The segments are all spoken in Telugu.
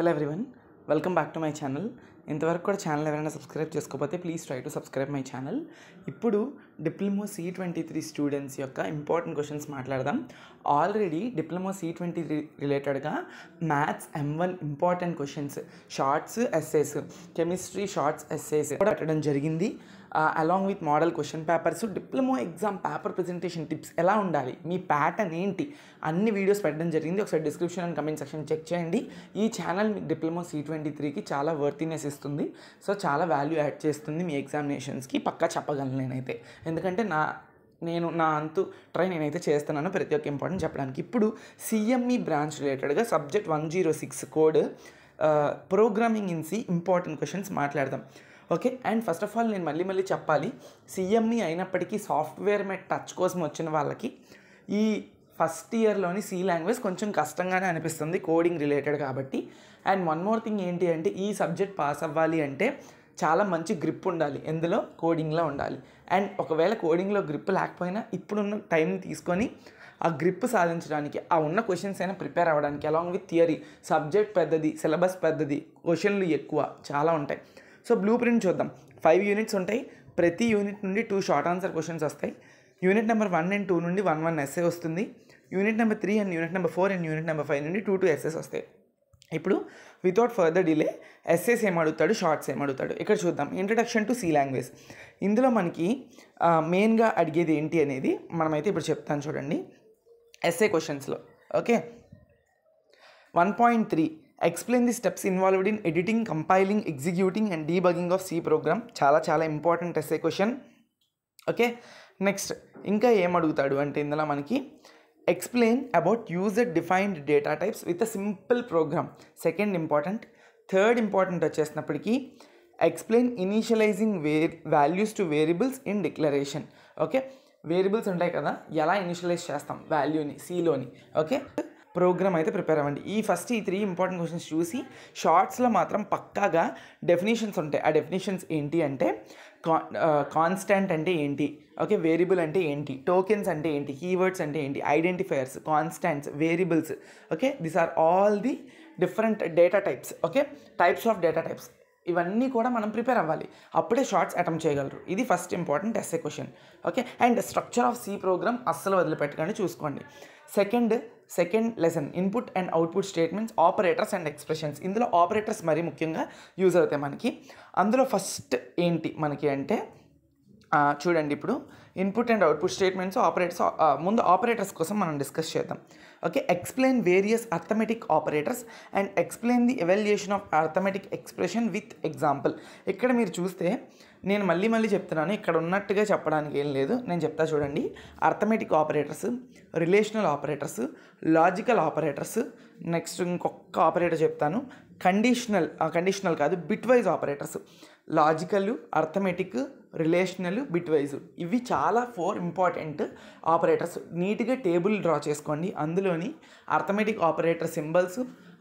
hello everyone welcome back to my channel ఇంతవరకు కూడా ఛానల్ ఎవరైనా సబ్స్క్రైబ్ చేసుకోకపోతే please try to subscribe my channel ఇప్పుడు diploma C twenty three students యొక్క ఇంపార్టెంట్ క్వశ్చన్స్ మాట్లాడదాం already diploma C twenty three రిలేటెడ్గా maths M one important questions shorts essays chemistry shorts essays కూడా పెట్టడం జరిగింది along with model question papers diploma exam paper presentation tips ఎలా ఉండాలి మీ ప్యాటర్న్ ఏంటి అన్ని వీడియోస్ పెట్టడం జరిగింది ఒకసారి description and comment section check చేయండి ఈ ఛానల్ మీకు డిప్లొమా సి ట్వంటీ త్రీకి చాలా వర్తినెస్ ఇస్తుంది సో చాలా వాల్యూ యాడ్ చేస్తుంది మీ ఎగ్జామినేషన్స్కి పక్కా చెప్పగలను నేనైతే ఎందుకంటే నా నేను నా అంతు ట్రై నేనైతే చేస్తున్నాను ప్రతి ఒక్క ఇంపార్టెంట్ చెప్పడానికి ఇప్పుడు సిఎంఈ బ్రాంచ్ రిలేటెడ్గా subject one zero six code programming in C important questions మాట్లాడదాం okay and first of all నేను మళ్ళీ మళ్ళీ చెప్పాలి సీఎంఈ అయినప్పటికీ సాఫ్ట్వేర్ మీద టచ్ కోసం వచ్చిన వాళ్ళకి ఈ ఫస్ట్ ఇయర్లోని సి లాంగ్వేజ్ కొంచెం కష్టంగానే అనిపిస్తుంది కోడింగ్ రిలేటెడ్ కాబట్టి అండ్ వన్ మోర్ థింగ్ ఏంటి అంటే ఈ సబ్జెక్ట్ పాస్ అవ్వాలి అంటే చాలా మంచి గ్రిప్ ఉండాలి ఎందులో కోడింగ్లో ఉండాలి అండ్ ఒకవేళ కోడింగ్లో గ్రిప్ లేకపోయినా ఇప్పుడున్న టైం తీసుకొని ఆ గ్రిప్ సాధించడానికి ఆ ఉన్న క్వశ్చన్స్ అయినా ప్రిపేర్ అవ్వడానికి అలాంగ్ విత్ థియరీ సబ్జెక్ట్ పెద్దది సిలబస్ పెద్దది క్వశ్చన్లు ఎక్కువ చాలా ఉంటాయి సో బ్లూ ప్రింట్ చూద్దాం ఫైవ్ యూనిట్స్ ఉంటాయి ప్రతి యూనిట్ నుండి టూ షార్ట్ ఆన్సర్ క్వశ్చన్స్ వస్తాయి unit number one and two నుండి వన్ వన్ ఎస్ఏ వస్తుంది unit number three and unit number four and unit number five నుండి టూ టూ ఎస్ఎస్ వస్తాయి ఇప్పుడు వితౌట్ ఫర్దర్ డిలే ఎస్ఎస్ ఏం అడుగుతాడు షార్ట్స్ ఏం అడుగుతాడు ఇక్కడ చూద్దాం ఇంట్రడక్షన్ టు సి లాంగ్వేజ్ ఇందులో మనకి మెయిన్గా అడిగేది ఏంటి అనేది మనమైతే ఇప్పుడు చెప్తాను చూడండి ఎస్ఏ క్వశ్చన్స్లో okay one point three explain the steps involved in editing compiling executing and debugging of C program చాలా చాలా important SA question okay next ఇంకా ఏం అడుగుతాడు అంటే ఇందులో మనకి explain about user defined data types with a simple program second important third important వచ్చేసినప్పటికీ explain initializing the values to variables in declaration okay variables ఉంటాయి కదా ఎలా ఇనిషియలైజ్ చేస్తాం వాల్యూని సిలోని ఓకే ప్రోగ్రామ్ అయితే ప్రిపేర్ అవ్వండి ఈ ఫస్ట్ ఈ త్రీ ఇంపార్టెంట్ క్వశ్చన్స్ చూసి షార్ట్స్లో మాత్రం పక్కాగా డెఫినేషన్స్ ఉంటాయి ఆ డెఫినేషన్స్ ఏంటి అంటే కాన్స్టాంట్ అంటే ఏంటి ఓకే వేరియబుల్ అంటే ఏంటి టోకెన్స్ అంటే ఏంటి కీవర్డ్స్ అంటే ఏంటి identifiers constants variables okay this are all the different data types okay types of data types ఇవన్నీ కూడా మనం ప్రిపేర్ అవ్వాలి అప్పుడే షార్ట్స్ అటెంప్ట్ చేయగలరు ఇది first important SA question okay and structure of C program అస్సలు వదిలిపెట్టకండి చూసుకోండి second second lesson input and output statements operators and expressions ఇందులో ఆపరేటర్స్ మరీ ముఖ్యంగా యూజ్ అవుతాయి మనకి అందులో ఫస్ట్ ఏంటి మనకి అంటే చూడండి ఇప్పుడు input and output statements operators ముందు ఆపరేటర్స్ కోసం మనం డిస్కస్ చేద్దాం okay explain various arithmetic operators and explain the evaluation of arithmetic expression with example ఇక్కడ మీరు చూస్తే నేను మళ్ళీ మళ్ళీ చెప్తున్నాను ఇక్కడ ఉన్నట్టుగా చెప్పడానికి ఏం లేదు నేను చెప్తా చూడండి arithmetic operators relational operators logical operators next ఇంకొక ఆపరేటర్ చెప్తాను కండిషనల్ కండిషనల్ కాదు bitwise operators logical arithmetic relational bitwise ఇవి చాలా ఫోర్ ఇంపార్టెంట్ ఆపరేటర్స్ నీట్గా టేబుల్ డ్రా చేసుకోండి అందులోని arithmetic operator symbols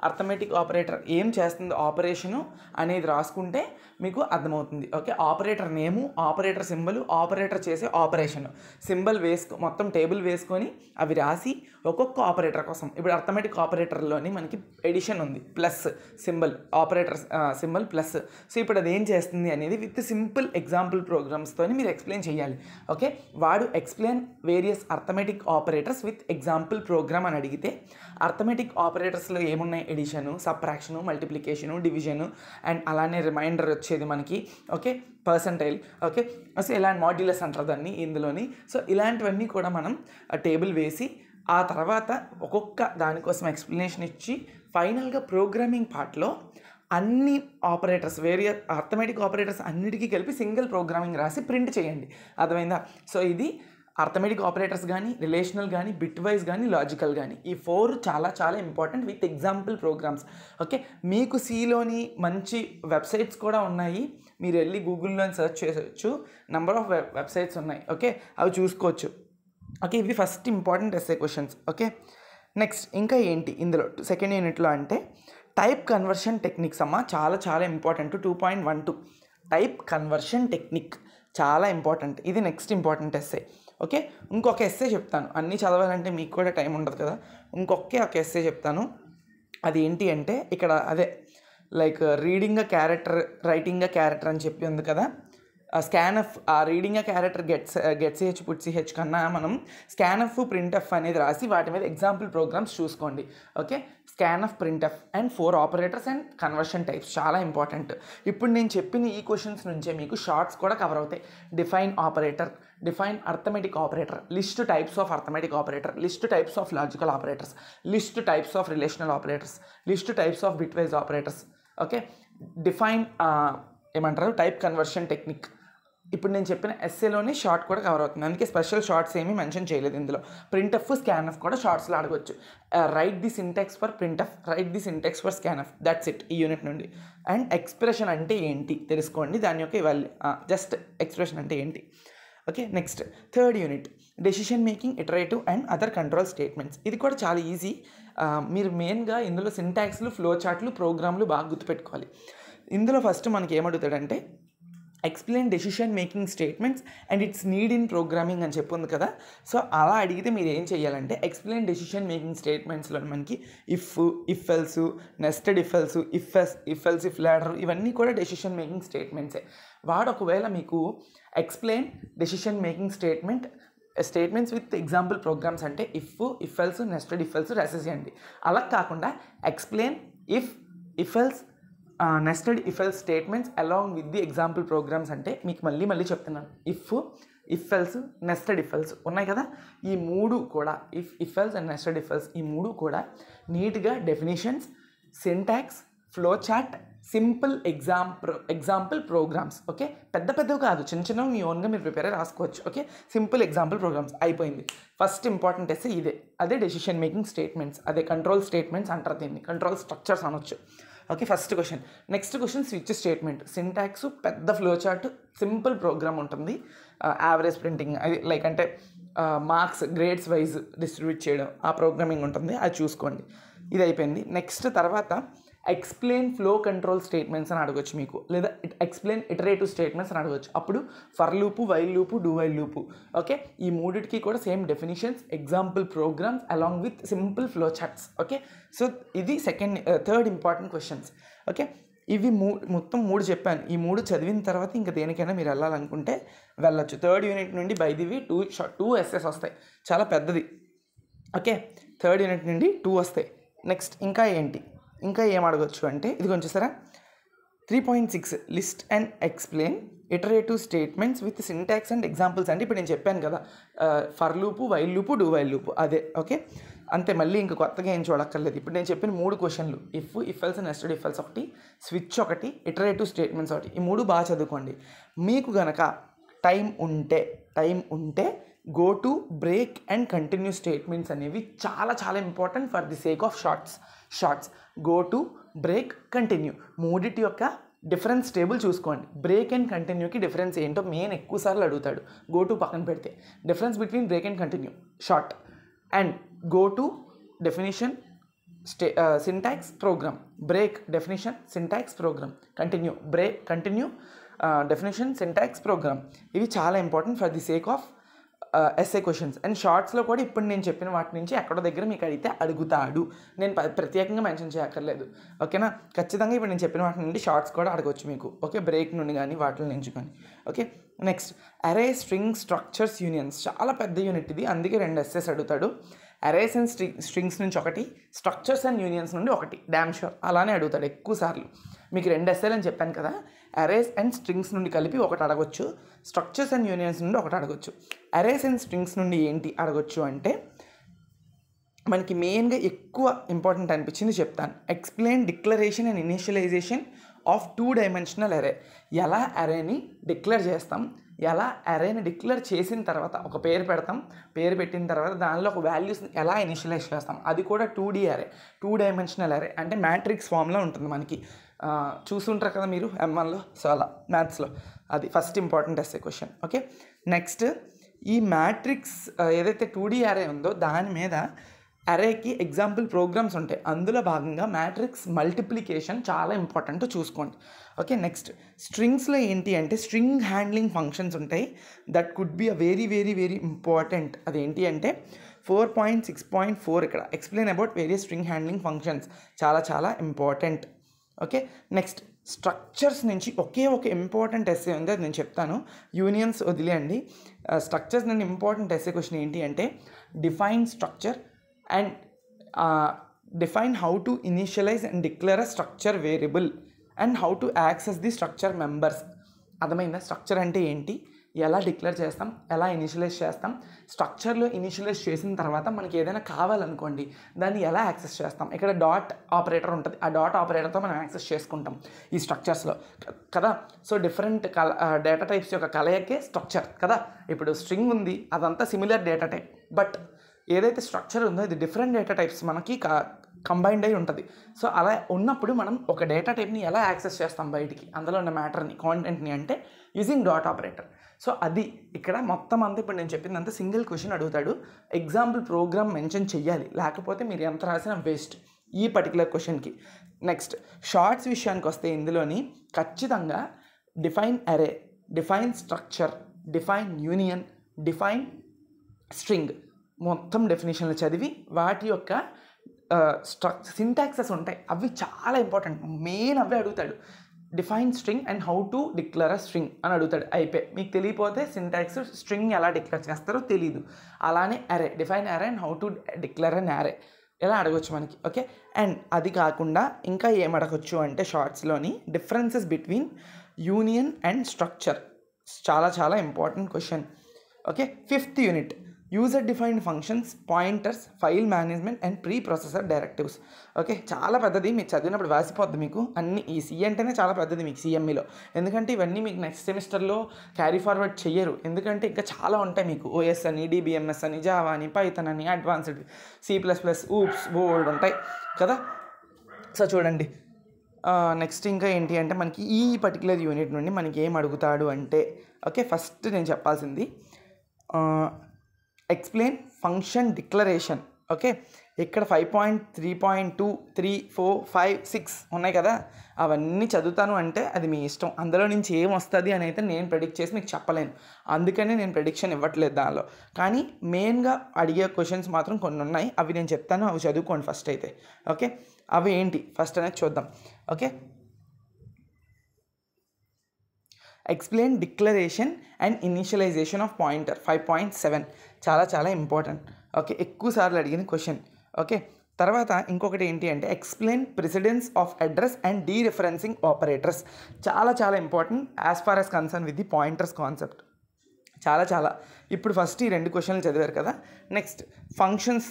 arithmetic operator ఏం చేస్తుంది ఆపరేషను అనేది రాసుకుంటే మీకు అర్థమవుతుంది okay operator name operator symbol operator చేసే ఆపరేషన్ సింబల్ వేసుకో మొత్తం టేబుల్ వేసుకొని అవి రాసి ఒక్కొక్క ఆపరేటర్ కోసం ఇప్పుడు అర్థమెటిక్ ఆపరేటర్లోని మనకి ఎడిషన్ ఉంది plus symbol operator symbol plus so ఇప్పుడు అది ఏం చేస్తుంది అనేది విత్ సింపుల్ ఎగ్జాంపుల్ ప్రోగ్రామ్స్తో మీరు ఎక్స్ప్లెయిన్ చేయాలి ఓకే వాడు explain various arithmetic operators with example program అని అడిగితే అర్థమెటిక్ ఆపరేటర్స్లో ఏమున్నాయి addition subtraction multiplication division and అలానే రిమైండర్ వచ్చి వచ్చేది మనకి ఓకే పర్సంటైల్ ఓకే సో ఇలాంటి మాడ్యులర్స్ అంటారు దాన్ని ఇందులోని సో ఇలాంటివన్నీ కూడా మనం టేబుల్ వేసి ఆ తర్వాత ఒక్కొక్క దానికోసం ఎక్స్ప్లెనేషన్ ఇచ్చి ఫైనల్గా ప్రోగ్రామింగ్ పార్ట్లో అన్ని ఆపరేటర్స్ వేరే అర్థమెటిక్ ఆపరేటర్స్ అన్నిటికీ కలిపి సింగిల్ ప్రోగ్రామింగ్ రాసి ప్రింట్ చేయండి అర్థమైందా సో ఇది అర్థమెటిక్ ఆపరేటర్స్ కానీ రిలేషనల్ కానీ బిట్ వైజ్ కానీ లాజికల్ కానీ ఈ ఫోర్ చాలా చాలా important with example programs okay మీకు సిలోని మంచి వెబ్సైట్స్ కూడా ఉన్నాయి మీరు వెళ్ళి గూగుల్లో సెర్చ్ చేసవచ్చు నెంబర్ ఆఫ్ వెబ్సైట్స్ ఉన్నాయి ఓకే అవి చూసుకోవచ్చు ఓకే ఇవి first important essay questions okay next ఇంకా ఏంటి ఇందులో సెకండ్ యూనిట్లో అంటే టైప్ కన్వర్షన్ టెక్నిక్స్ అమ్మ చాలా చాలా important two point one two type conversion technique చాలా ఇంపార్టెంట్ ఇది నెక్స్ట్ ఇంపార్టెంట్ ఎస్ఏ ఓకే ఇంకొక ఎస్సే చెప్తాను అన్నీ చదవాలంటే మీకు కూడా టైం ఉండదు కదా ఇంకొకే ఒక ఎస్సే చెప్తాను అది ఏంటి అంటే ఇక్కడ అదే like reading character writing character అని చెప్పి ఉంది కదా ఆ స్కాన్ ఆఫ్ ఆ రీడింగ్ క్యారెక్టర్ గెట్స్ గెట్స్ హెచ్ పుట్సి హెచ్ కన్నా మనం స్కాన్ ఆఫ్ ప్రింట్ ఆఫ్ అనేది రాసి వాటి మీద ఎగ్జాంపుల్ ప్రోగ్రామ్స్ చూసుకోండి okay scanf printf and four operators and conversion types చాలా ఇంపార్టెంట్ ఇప్పుడు నేను చెప్పిన ఈ క్వశ్చన్స్ నుంచే మీకు షార్ట్స్ కూడా కవర్ అవుతాయి define operator define arithmetic operator list types of arithmetic operator list types of logical operators list types of relational operators list types of bitwise operators okay define ఏమంటారు టైప్ కన్వర్షన్ టెక్నిక్ ఇప్పుడు నేను చెప్పిన ఎస్ఏలోనే షార్ట్ కూడా కవర్ అవుతుంది అందుకే స్పెషల్ షార్ట్స్ ఏమీ మెన్షన్ చేయలేదు ఇందులో స్కాన్ స్కాన్ఎఫ్ కూడా షార్ట్స్లో ఆడవచ్చు write the syntax for printf write the syntax for scanf that's it ఈ యూనిట్ నుండి అండ్ ఎక్స్ప్రెషన్ అంటే ఏంటి తెలుసుకోండి దాని యొక్క జస్ట్ ఎక్స్ప్రెషన్ అంటే ఏంటి okay next third unit decision making iterative and other control statements ఇది కూడా చాలా ఈజీ మీరు మెయిన్గా ఇందులో సింటాక్స్లు ఫ్లో చార్ట్లు ప్రోగ్రాంలు బాగా గుర్తుపెట్టుకోవాలి ఇందులో ఫస్ట్ మనకి ఏమడుగుతాడంటే explain decision making statements and its need in programming అని చెప్పింది కదా సో అలా అడిగితే మీరు ఏం చేయాలంటే ఎక్స్ప్లెయిన్ డెసిషన్ మేకింగ్ స్టేట్మెంట్స్లో మనకి if if else nested if else if else if else if ladder ఇవన్నీ కూడా డెసిషన్ మేకింగ్ స్టేట్మెంట్సే వాడు ఒకవేళ మీకు explain decision making statement statements with example programs అంటే if if else nested if else రాసేసేయండి అలా కాకుండా explain if if else nested if else statements along with the example programs అంటే మీకు మళ్ళీ మళ్ళీ చెప్తున్నాను if if else nested if else ఉన్నాయి కదా ఈ మూడు కూడా if if else and nested if else ఈ మూడు కూడా నీట్గా definitions syntax flow chart simple exam pro example programs okay పెద్ద పెద్దవి కాదు చిన్న చిన్నవి మీ ఓన్గా మీరు ప్రిపేర్ రాసుకోవచ్చు ఓకే సింపుల్ ఎగ్జాంపుల్ ప్రోగ్రామ్స్ అయిపోయింది ఫస్ట్ ఇంపార్టెంట్ వేస్తే ఇదే అదే డెసిషన్ మేకింగ్ స్టేట్మెంట్స్ అదే కంట్రోల్ స్టేట్మెంట్స్ అంటారు దీన్ని కంట్రోల్ స్ట్రక్చర్స్ అనొచ్చు okay first question next question switch statement syntax పెద్ద ఫ్లో చార్ట్ సింపుల్ ప్రోగ్రామ్ ఉంటుంది యావరేజ్ uh, ప్రింటింగ్ అది లైక్ అంటే మార్క్స్ గ్రేడ్స్ వైజ్ డిస్ట్రిబ్యూట్ చేయడం ఆ ప్రోగ్రామింగ్ ఉంటుంది అది చూసుకోండి ఇది అయిపోయింది నెక్స్ట్ తర్వాత ఎక్స్ప్లెయిన్ ఫ్లో కంట్రోల్ స్టేట్మెంట్స్ అని అడగొచ్చు మీకు లేదా ఎక్స్ప్లెయిన్ ఇటరేటివ్ స్టేట్మెంట్స్ అని అడగొచ్చు అప్పుడు for loop while loop do while loop okay ఈ మూడిటికి కూడా same definitions example programs along with simple flow charts okay so ఇది second third important questions okay ఇవి మూ మొత్తం మూడు చెప్పాను ఈ మూడు చదివిన తర్వాత ఇంకా దేనికైనా మీరు వెళ్ళాలనుకుంటే వెళ్ళొచ్చు థర్డ్ యూనిట్ నుండి బైదివి టూ టూ ఎస్ఎస్ వస్తాయి చాలా పెద్దది ఓకే థర్డ్ యూనిట్ నుండి టూ వస్తాయి నెక్స్ట్ ఇంకా ఏంటి ఇంకా ఏం అడగొచ్చు అంటే ఇది కొంచెం సరే three point six list and explain iterative statements with syntax and examples అంటే ఇప్పుడు నేను చెప్పాను కదా for loop while loop do while loop అదే ఓకే అంతే మళ్ళీ ఇంక కొత్తగా ఏం చూడక్కర్లేదు ఇప్పుడు నేను చెప్పిన మూడు క్వశ్చన్లు if if else nested if else ఒకటి స్విచ్ ఒకటి ఇటరేటివ్ స్టేట్మెంట్స్ ఒకటి ఈ మూడు బాగా చదువుకోండి మీకు గనక టైం ఉంటే టైం ఉంటే goto break and continue statements అనేవి చాలా చాలా important for the sake of shorts shorts goto break continue మూడిటి యొక్క డిఫరెన్స్ టేబుల్ చూసుకోండి బ్రేక్ అండ్ కంటిన్యూకి డిఫరెన్స్ ఏంటో మెయిన్ ఎక్కువసార్లు అడుగుతాడు గో టు పక్కన పెడితే difference between break and continue short and goto definition stay syntax program break definition syntax program continue break continue definition syntax program ఇవి చాలా important for the sake of essay questions and షార్ట్స్లో కూడా ఇప్పుడు నేను చెప్పిన వాటి నుంచి ఎక్కడ దగ్గర మీకు అడిగితే అడుగుతాడు నేను ప్రత్యేకంగా మెన్షన్ చేయక్కర్లేదు ఓకేనా ఖచ్చితంగా ఇప్పుడు నేను చెప్పిన వాటి నుండి షార్ట్స్ కూడా అడగవచ్చు మీకు ఓకే బ్రేక్ నుండి కానీ వాటిని నుంచి కానీ okay next array string structures unions చాలా పెద్ద యూనిట్ ఇది అందుకే రెండు ఎస్ఎస్ అడుగుతాడు అరేస్ అండ్ స్ట్రింగ్ స్ట్రింగ్స్ నుంచి ఒకటి స్ట్రక్చర్స్ అండ్ యూనియన్స్ నుండి ఒకటి డ్యామ్ షూర్ అలానే అడుగుతాడు ఎక్కువసార్లు మీకు రెండు ఎస్ఎల్ అని చెప్పాను కదా అరేస్ అండ్ స్ట్రింగ్స్ నుండి కలిపి ఒకటి అడగొచ్చు స్ట్రక్చర్స్ అండ్ యూనియన్స్ నుండి ఒకటి అడగొచ్చు అరేస్ అండ్ స్ట్రింగ్స్ నుండి ఏంటి అడగొచ్చు అంటే మనకి మెయిన్గా ఎక్కువ ఇంపార్టెంట్ అనిపించింది చెప్తాను explain declaration and initialization of two dimensional array ఎలా అరేని డిక్లేర్ చేస్తాం ఎలా అరేని డిక్లేర్ చేసిన తర్వాత ఒక పేరు పెడతాం పేరు పెట్టిన తర్వాత దానిలో ఒక వాల్యూస్ని ఎలా ఇనిషియలైజ్ చేస్తాం అది కూడా two D array two dimensional array అంటే మ్యాట్రిక్స్ ఫామ్లో ఉంటుంది మనకి చూసుంటారు కదా మీరు ఎంఎన్లో సో అలా మ్యాథ్స్లో అది first important SA question okay next ఈ మ్యాట్రిక్స్ ఏదైతే టూ డీ అరే ఉందో దాని మీద అరేకి ఎగ్జాంపుల్ ప్రోగ్రామ్స్ ఉంటాయి అందులో భాగంగా మ్యాట్రిక్స్ మల్టిప్లికేషన్ చాలా ఇంపార్టెంట్ చూసుకోండి ఓకే నెక్స్ట్ స్ట్రింగ్స్లో ఏంటి అంటే స్ట్రింగ్ హ్యాండ్లింగ్ ఫంక్షన్స్ ఉంటాయి that could be a very very very important అదేంటి అంటే four point six point four ఇక్కడ explain about various string handling functions చాలా చాలా ఇంపార్టెంట్ ఓకే నెక్స్ట్ స్ట్రక్చర్స్ నుంచి ఒకే ఒక ఇంపార్టెంట్ ఎస్సే ఉంది అది నేను చెప్తాను యూనియన్స్ వదిలేయండి స్ట్రక్చర్స్ నుండి ఇంపార్టెంట్ ఎస్సే క్వశ్చన్ ఏంటి అంటే define structure and define how to initialize and declare a structure variable and how to access the structure members అర్థమైందా స్ట్రక్చర్ అంటే ఏంటి ఎలా డిక్లేర్ చేస్తాం ఎలా ఇనిషియలైజ్ చేస్తాం స్ట్రక్చర్లో ఇనిషియలైజ్ చేసిన తర్వాత మనకి ఏదైనా కావాలనుకోండి దాన్ని ఎలా యాక్సెస్ చేస్తాం ఇక్కడ డాట్ ఆపరేటర్ ఉంటుంది ఆ డాట్ ఆపరేటర్తో మనం యాక్సెస్ చేసుకుంటాం ఈ స్ట్రక్చర్స్లో కదా సో డిఫరెంట్ కల డేటా టైప్స్ యొక్క కలయికే స్ట్రక్చర్ కదా ఇప్పుడు స్ట్రింగ్ ఉంది అదంతా సిమిలర్ డేటా టైప్ బట్ ఏదైతే స్ట్రక్చర్ ఉందో ఇది డిఫరెంట్ డేటా టైప్స్ మనకి కంబైన్డ్ అయి ఉంటుంది సో అలా ఉన్నప్పుడు మనం ఒక డేటా టైప్ని ఎలా యాక్సెస్ చేస్తాం బయటికి అందులో ఉన్న మ్యాటర్ని కాంటెంట్ని అంటే యూజింగ్ డాట్ ఆపరేటర్ సో అది ఇక్కడ మొత్తం అంతా ఇప్పుడు నేను చెప్పిందంతా సింగిల్ క్వశ్చన్ అడుగుతాడు ఎగ్జాంపుల్ ప్రోగ్రామ్ మెన్షన్ చెయ్యాలి లేకపోతే మీరు ఎంత రాసినా వేస్ట్ ఈ పర్టికులర్ క్వశ్చన్కి నెక్స్ట్ షార్ట్స్ విషయానికి వస్తే ఇందులోని ఖచ్చితంగా define array define structure define union define string మొత్తం డెఫినేషన్లు చదివి వాటి యొక్క స్ట్రక్ సింటాక్సెస్ ఉంటాయి అవి చాలా ఇంపార్టెంట్ మెయిన్ అవే అడుగుతాడు define string and how to declare a string అని అడుగుతాడు అయిపోయి మీకు తెలియపోతే సింటాక్స్ స్ట్రింగ్ ఎలా డిక్లేర్ చేస్తారో తెలియదు అలానే array define array and how to declare an array ఇలా అడగొచ్చు మనకి ఓకే అండ్ అది కాకుండా ఇంకా ఏం అడగొచ్చు అంటే షార్ట్స్లోని differences between union and structure చాలా చాలా important question okay fifth unit user defined functions pointers file management and preprocessor directives okay చాలా పెద్దది మీరు చదివినప్పుడు వాసిపోద్ది మీకు అన్ని ఈ సి అంటేనే చాలా పెద్దది మీకు సిఎంఈలో e ఎందుకంటే ఇవన్నీ మీకు నెక్స్ట్ సెమిస్టర్లో క్యారీ ఫార్వర్డ్ చేయరు ఎందుకంటే ఇంకా చాలా ఉంటాయి మీకు ఓఎస్ అని డిబిఎంఎస్ అని జావా అని పైతన్ అని advanced C plus plus OOPS bold ఉంటాయి కదా సో చూడండి నెక్స్ట్ ఇంకా ఏంటి అంటే మనకి ఈ పర్టికులర్ యూనిట్ నుండి మనకి ఏం అడుగుతాడు అంటే ఓకే ఫస్ట్ నేను చెప్పాల్సింది ఎక్స్ప్లెయిన్ ఫంక్షన్ డిక్లరేషన్ ఓకే ఇక్కడ five point three point two three four five six ఉన్నాయి కదా అవన్నీ చదువుతాను అంటే అది మీ ఇష్టం అందులో నుంచి ఏం వస్తుంది అని అయితే నేను ప్రెడిక్ట్ చేసి మీకు చెప్పలేను అందుకనే నేను ప్రెడిక్షన్ ఇవ్వట్లేదు దానిలో కానీ మెయిన్గా అడిగే క్వశ్చన్స్ మాత్రం కొన్ని ఉన్నాయి అవి నేను చెప్తాను అవి చదువుకోండి ఫస్ట్ అయితే ఓకే అవి ఏంటి ఫస్ట్ అనేది చూద్దాం okay explain declaration and initialization of pointer five point seven చాలా చాలా ఇంపార్టెంట్ ఓకే ఎక్కువ సార్లు అడిగిన క్వశ్చన్ ఓకే తర్వాత ఇంకొకటి ఏంటి అంటే explain precedence of address and dereferencing operators చాలా చాలా important as far as concern with the pointers concept చాలా చాలా ఇప్పుడు ఫస్ట్ ఈ రెండు క్వశ్చన్లు చదివారు కదా నెక్స్ట్ ఫంక్షన్స్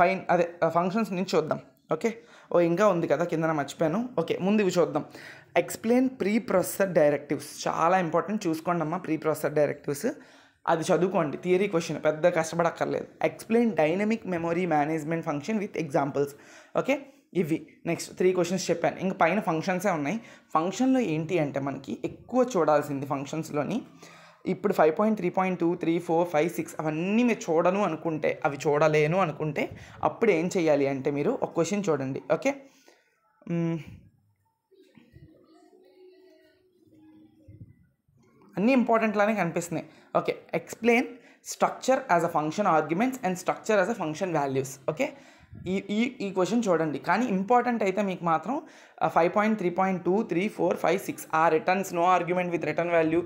ఫైన్ అదే ఫంక్షన్స్ uh, నుంచి చూద్దాం ఓకే ఓ ఇంకా ఉంది కదా కిందన మర్చిపోయాను ఓకే ముందు ఇవి చూద్దాం ఎక్స్ప్లెయిన్ ప్రీ ప్రొసెసర్ డైరెక్టివ్స్ చాలా ఇంపార్టెంట్ చూసుకోండి అమ్మా ప్రీ ప్రొసెసర్ డైరెక్టివ్స్ అది చదువుకోండి థియరీ క్వశ్చన్ పెద్ద కష్టపడక్కర్లేదు explain dynamic memory management function with examples okay ఇవి నెక్స్ట్ త్రీ క్వశ్చన్స్ చెప్పాను ఇంక పైన ఫంక్షన్సే ఉన్నాయి ఫంక్షన్లో ఏంటి అంటే మనకి ఎక్కువ చూడాల్సింది ఫంక్షన్స్లోని ఇప్పుడు five point three point two three four five six అవన్నీ మీరు చూడను అనుకుంటే అవి చూడలేను అనుకుంటే అప్పుడు ఏం చేయాలి అంటే మీరు ఒక క్వశ్చన్ చూడండి ఓకే అన్నీ ఇంపార్టెంట్లానే కనిపిస్తున్నాయి okay explain structure as a function arguments and structure as a function values okay ఈ ఈ ఈ క్వశ్చన్ చూడండి కానీ ఇంపార్టెంట్ అయితే మీకు మాత్రం five point three point two three four five six ఆ returns no argument with return value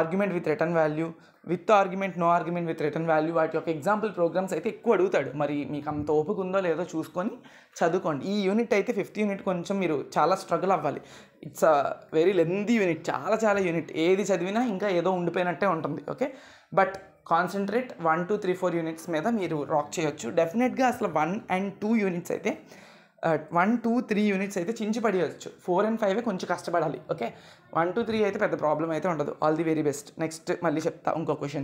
argument with return value with argument no argument with return value వాటి యొక్క ఎగ్జాంపుల్ ప్రోగ్రామ్స్ అయితే ఎక్కువ అడుగుతాడు మరి మీకు అంత ఓపిక ఉందో లేదో చూసుకొని చదువుకోండి ఈ యూనిట్ అయితే ఫిఫ్త్ యూనిట్ కొంచెం మీరు చాలా స్ట్రగుల్ అవ్వాలి it's a very lengthy unit చాలా చాలా యూనిట్ ఏది చదివినా ఇంకా ఏదో ఉండిపోయినట్టే ఉంటుంది okay but concentrate one two three four units మీద మీరు రాక్ చేయొచ్చు డెఫినెట్గా అసలు వన్ అండ్ టూ యూనిట్స్ అయితే వన్ టూ త్రీ యూనిట్స్ అయితే చించి పడేయచ్చు ఫోర్ అండ్ ఫైవ్ కొంచెం కష్టపడాలి ఓకే వన్ టూ త్రీ అయితే పెద్ద ప్రాబ్లం అయితే ఉండదు all the very best next మళ్ళీ చెప్తా ఇంకో క్వశ్చన్స్